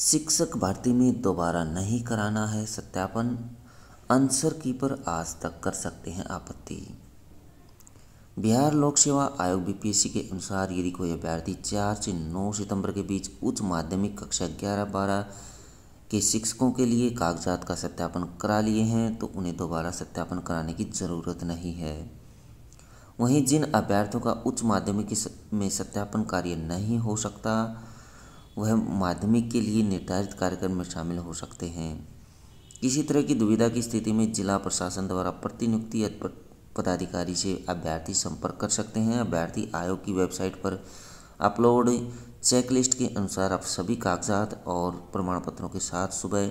शिक्षक भर्ती में दोबारा नहीं कराना है सत्यापन आंसर की पर आज तक कर सकते हैं आपत्ति बिहार लोक सेवा आयोग बीपीएससी के अनुसार यदि कोई अभ्यर्थी चार से नौ सितंबर के बीच उच्च माध्यमिक कक्षा ग्यारह बारह के शिक्षकों के लिए कागजात का सत्यापन करा लिए हैं तो उन्हें दोबारा सत्यापन कराने की ज़रूरत नहीं है वहीं जिन अभ्यर्थियों का उच्च माध्यमिक में सत्यापन कार्य नहीं हो सकता वह माध्यमिक के लिए निर्धारित कार्यक्रम में शामिल हो सकते हैं किसी तरह की दुविधा की स्थिति में जिला प्रशासन द्वारा प्रतिनियुक्ति पदाधिकारी से अभ्यर्थी संपर्क कर सकते हैं अभ्यर्थी आयोग की वेबसाइट पर अपलोड चेकलिस्ट के अनुसार आप सभी कागजात और प्रमाण पत्रों के साथ सुबह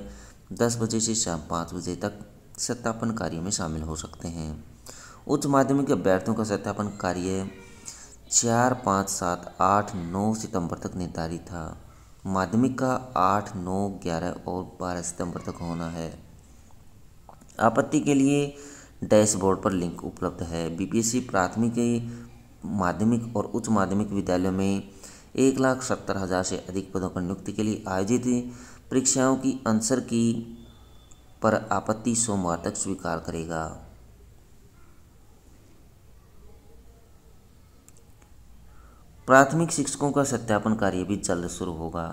दस बजे से शाम पाँच बजे तक सत्यापन कार्य में शामिल हो सकते हैं उच्च माध्यमिक अभ्यर्थियों का सत्यापन कार्य चार पाँच सात आठ नौ सितंबर तक निर्धारित था माध्यमिक का आठ नौ ग्यारह और बारह सितंबर तक होना है आपत्ति के लिए डैशबोर्ड पर लिंक उपलब्ध है बीपीएससी प्राथमिक माध्यमिक और उच्च माध्यमिक विद्यालयों में एक लाख सत्तर हज़ार से अधिक पदों पर नियुक्ति के लिए आयोजित परीक्षाओं की आंसर की पर आपत्ति सोमवार तक स्वीकार करेगा प्राथमिक शिक्षकों का सत्यापन कार्य भी जल्द शुरू होगा